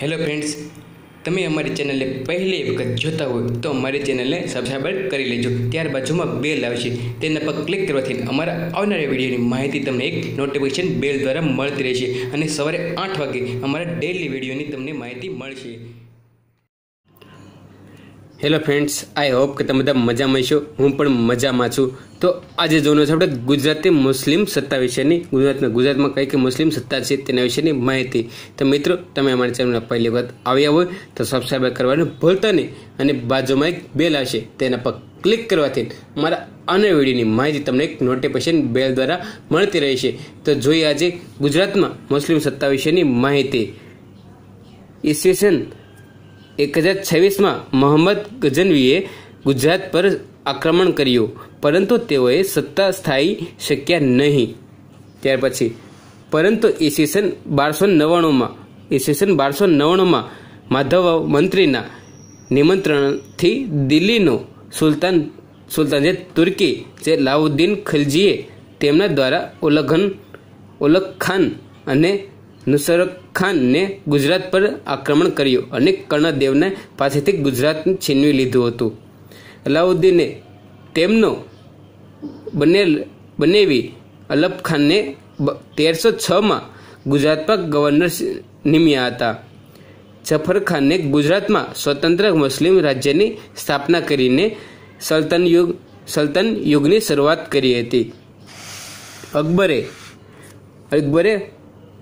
hello friends તમે અમારી ચેનલને પહેલી વખત જોતા હોય તો અમારી ચેનલને સબસ્ક્રાઈબર કરી લેજો ત્યાર બાજુમાં બેલ આવશે તેના પર ક્લિક કરવાથી અમારા આવનારા વિડીયોની માહિતી તમને એક નોટિફિકેશન બેલ દ્વારા મળતી રહેશે અને સવારે આઠ વાગે અમારા ડેલી વિડીયોની તમને માહિતી મળશે હેલો ફ્રેન્ડ્સ આઈ હોપ કે તમે બધા મજામાં છો હું પણ મજામાં છું તો આજે જોવાનું છે આપણે ગુજરાતી મુસ્લિમ સત્તા વિશેની ગુજરાતમાં ગુજરાતમાં કઈ કઈ મુસ્લિમ સત્તા છે તેના વિશેની માહિતી તો મિત્રો તમે અમારી ચેનલ પહેલી વખત આવ્યા હોય તો સબસ્ક્રાઈબ કરવાનું ભૂલતા નહીં અને બાજુમાં એક બેલ હશે તેના પર ક્લિક કરવાથી મારા અને વિડીયોની માહિતી તમને એક નોટિફિકેશન બેલ દ્વારા મળતી રહેશે તો જોઈએ આજે ગુજરાતમાં મુસ્લિમ સત્તા વિશેની માહિતી ઈસવીસન એક હજાર છવ્વીસમાં મોહમ્મદ ગજનવીએ ગુજરાત પર આક્રમણ કર્યું પરંતુ તેઓએ સત્તા સ્થાયી શક્યા નહીં ત્યાર પછી પરંતુ ઈસવીસન બારસો નવ્વાણુંમાં ઈસવીસન બારસો નવ્વાણુંમાં માધવ મંત્રીના નિમંત્રણથી દિલ્હીનો સુલતાન સુલતાન જે તુર્કી જે લાઉદ્દીન ખલજીએ તેમના દ્વારા ઉલઘન ઉલખ ખાન અને નુસરત ખાનને ગુજરાત પર આક્રમણ કર્યું અને કર્ણદેવને પાસેથી ગુજરાત છીનવી લીધું હતું અલાઉદ્દીને તેમનો બને બનેવી અલબ ખાનને તેરસો છમાં ગુજરાતમાં ગવર્નર નિમ્યા હતા જફર ખાનને ગુજરાતમાં સ્વતંત્ર મુસ્લિમ રાજ્યની સ્થાપના કરીને સલ્તન યુગ સલ્તન યુગની શરૂઆત કરી હતી અકબરે અકબરે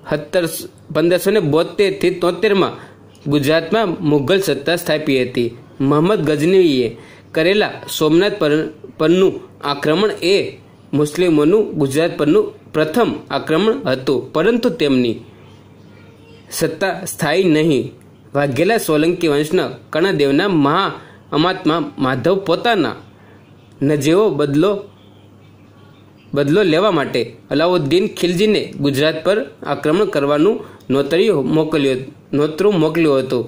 સત્તર પંદરસો ને બોતેરથી તોતેરમાં ગુજરાતમાં મુઘલ સત્તા સ્થાપી હતી મોહમ્મદ ગઝનવીએ કરેલા સોમનાથ પર પરનું આક્રમણ એ મુસ્લિમોનું ગુજરાત પરનું પ્રથમ આક્રમણ હતું પરંતુ તેમની સત્તા સ્થાયી નહીં વાઘેલા સોલંકી વંશના કણાદેવના મહા અમાત્મા માધવ પોતાના નજેવો બદલો બદલો લેવા માટે અલાઉદ્દીન ખિલજીને ગુજરાત પર આક્રમણ કરવાનું નોતરી મોકલ્યું નોતરું મોકલ્યું હતું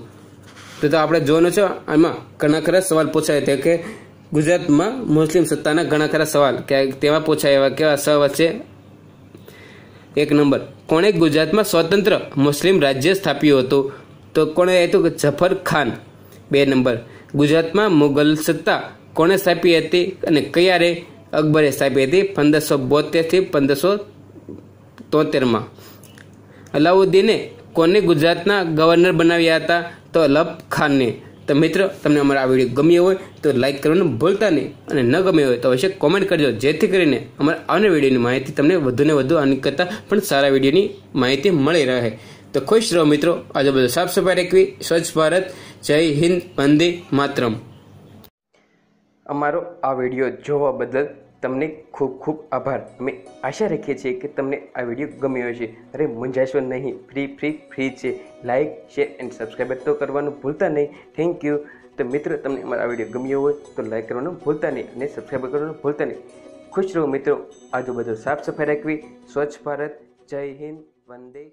તો તો આપણે જોવાનું છે આમાં ઘણા ખરા સવાલ પૂછાય તે કે ગુજરાતમાં મુસ્લિમ સત્તાના ઘણા ખરા સવાલ કે તેવા પૂછાય એવા કેવા સવાલ છે એક નંબર કોણે ગુજરાતમાં સ્વતંત્ર મુસ્લિમ રાજ્ય સ્થાપ્યું હતું તો કોણે હતું જફર ખાન બે નંબર ગુજરાતમાં મુઘલ સત્તા કોણે સ્થાપી હતી અને ક્યારે અકબરે સ્થાપી હતી પંદરસો બોતેરથી પંદરસો તોતેરમાં અલાઉદ્દીને કોને ગુજરાતના ગવર્નર બનાવ્યા હતા તો અલબ ખાનને તો મિત્રો તમને અમારો આ વિડીયો ગમ્યો હોય તો લાઇક કરવાનું ભૂલતા નહીં અને ન ગમ્યો હોય તો અવશ્ય કોમેન્ટ કરજો જેથી કરીને અમારા આવનાર વિડીયોની માહિતી તમને વધુને વધુ આની કરતાં પણ સારા વિડીયોની માહિતી મળી રહે તો ખુશ રહો મિત્રો આજુબાજુ સાફ સફાઈ રાખવી સ્વચ્છ ભારત જય હિન્દ વંદે માતરમ અમારો આ વિડીયો જોવા બદલ તમને ખૂબ ખૂબ આભાર અમે આશા રાખીએ છીએ કે તમને આ વિડીયો ગમ્યો હશે અરે મૂંઝાશો નહીં ફ્રી ફ્રી ફ્રી છે લાઇક શેર એન્ડ સબસ્ક્રાઈબ તો કરવાનું ભૂલતા નહીં થેન્ક યુ તો મિત્ર તમને અમારો આ વિડીયો ગમ્યો હોય તો લાઇક કરવાનું ભૂલતા નહીં અને સબસ્ક્રાઈબ કરવાનું ભૂલતા નહીં ખુશ રહો મિત્રો આજુબાજુ સાફ સફાઈ રાખવી સ્વચ્છ ભારત જય હિન્દ વંદે